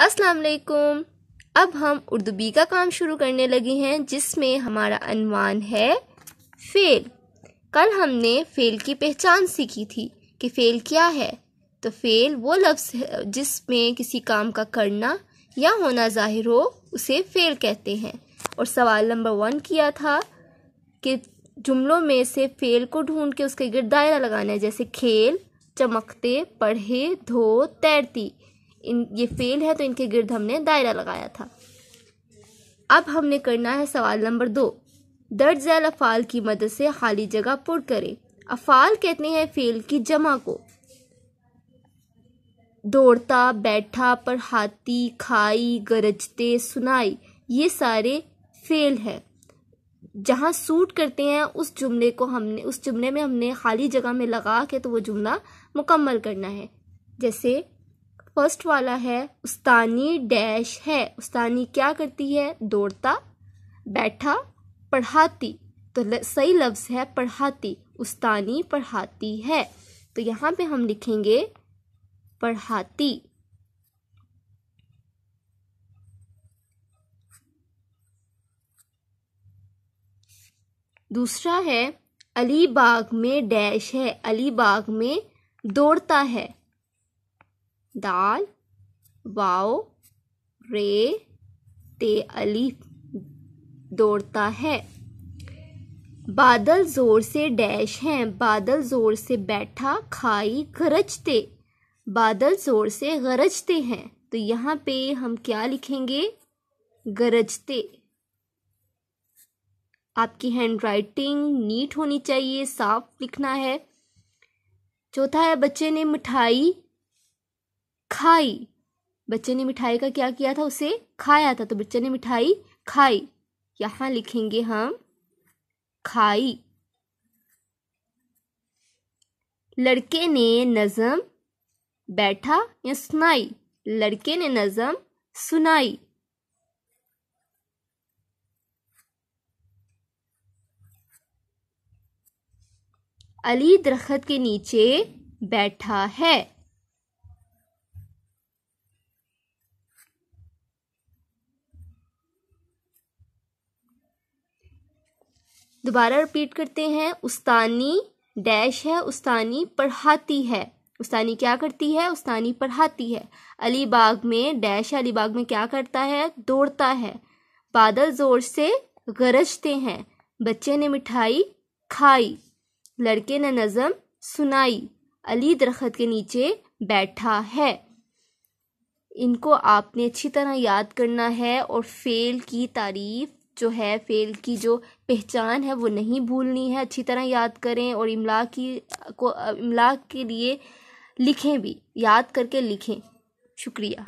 अस्सलाम वालेकुम अब हम उर्दू बी का काम शुरू करने लगे हैं जिसमें हमारा अनवान है फेल कल हमने फेल की पहचान सीखी थी कि फेल क्या है तो फेल वो लफ्ज़ है जिसमें किसी काम का करना या होना जाहिर हो उसे फेल कहते हैं और सवाल नंबर वन किया था कि जुमलों में से फेल को ढूंढ के उसके गिरदायरा लगाना है जैसे खेल चमकते पढ़े धो तैरती इन ये फेल है तो इनके गिर्द हमने दायरा लगाया था अब हमने करना है सवाल नंबर दो दर्ज झैल अफ़ाल की मदद से खाली जगह पुट करें अफ़ाल कहते हैं फेल की जमा को दौड़ता बैठा पढ़ाती खाई गरजते सुनाई ये सारे फेल है जहाँ सूट करते हैं उस जुमले को हमने उस जुमले में हमने खाली जगह में लगा के तो वो जुमला मुकम्मल करना है जैसे फर्स्ट वाला है उस्तानी डैश है उस्तानी क्या करती है दौड़ता बैठा पढ़ाती तो सही लफ्ज़ है पढ़ाती उस्तानी पढ़ाती है तो यहाँ पे हम लिखेंगे पढ़ाती दूसरा है अली बाग में डैश है अली बाग में दौड़ता है दाल वाओ रे ते अलीफ दौड़ता है बादल जोर से डैश हैं बादल जोर से बैठा खाई गरजते बादल जोर से गरजते हैं तो यहाँ पे हम क्या लिखेंगे गरजते आपकी हैंड राइटिंग नीट होनी चाहिए साफ लिखना है चौथा है बच्चे ने मिठाई खाई बच्चे ने मिठाई का क्या किया था उसे खाया था तो बच्चे ने मिठाई खाई यहां लिखेंगे हम खाई लड़के ने नज़म बैठा या सुनाई लड़के ने नज़म सुनाई अली दरख्त के नीचे बैठा है दोबारा रिपीट करते हैं उस्तानी डैश है उस्तानी पढ़ाती है उस्तानी क्या करती है उस्तानी पढ़ाती है अलीबाग में डैश अलीबाग में क्या करता है दौड़ता है बादल जोर से गरजते हैं बच्चे ने मिठाई खाई लड़के ने नज़म सुनाई अली दरख्त के नीचे बैठा है इनको आपने अच्छी तरह याद करना है और फेल की तारीफ़ जो है फ़ेल की जो पहचान है वो नहीं भूलनी है अच्छी तरह याद करें और इमला की को इमला के लिए लिखें भी याद करके लिखें शुक्रिया